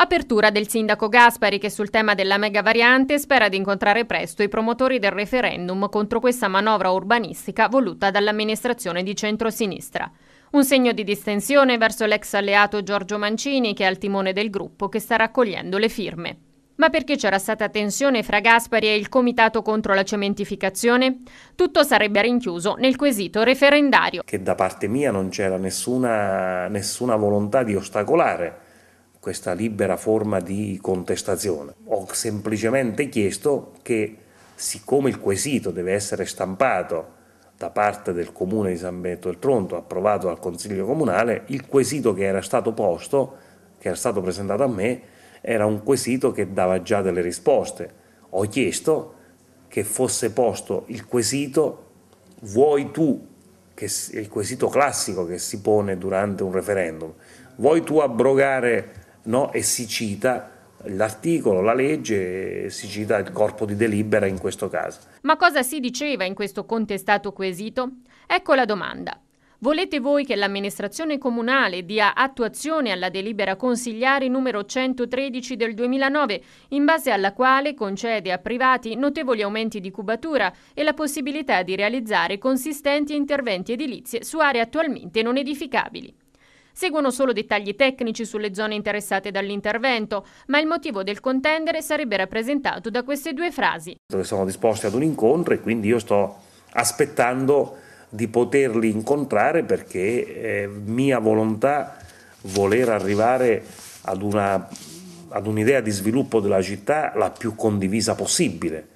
Apertura del sindaco Gaspari che sul tema della mega variante spera di incontrare presto i promotori del referendum contro questa manovra urbanistica voluta dall'amministrazione di centrosinistra. Un segno di distensione verso l'ex alleato Giorgio Mancini che è al timone del gruppo che sta raccogliendo le firme. Ma perché c'era stata tensione fra Gaspari e il comitato contro la cementificazione? Tutto sarebbe rinchiuso nel quesito referendario. Che da parte mia non c'era nessuna, nessuna volontà di ostacolare questa libera forma di contestazione. Ho semplicemente chiesto che, siccome il quesito deve essere stampato da parte del comune di San Benedetto del Tronto, approvato dal Consiglio Comunale, il quesito che era stato posto, che era stato presentato a me, era un quesito che dava già delle risposte. Ho chiesto che fosse posto il quesito vuoi tu, che è il quesito classico che si pone durante un referendum, vuoi tu abrogare no? e si cita l'articolo, la legge, si cita il corpo di delibera in questo caso. Ma cosa si diceva in questo contestato quesito? Ecco la domanda. Volete voi che l'amministrazione comunale dia attuazione alla delibera consigliare numero 113 del 2009, in base alla quale concede a privati notevoli aumenti di cubatura e la possibilità di realizzare consistenti interventi edilizie su aree attualmente non edificabili? Seguono solo dettagli tecnici sulle zone interessate dall'intervento, ma il motivo del contendere sarebbe rappresentato da queste due frasi. Sono disposti ad un incontro e quindi io sto aspettando di poterli incontrare perché è eh, mia volontà voler arrivare ad, una, ad un'idea di sviluppo della città la più condivisa possibile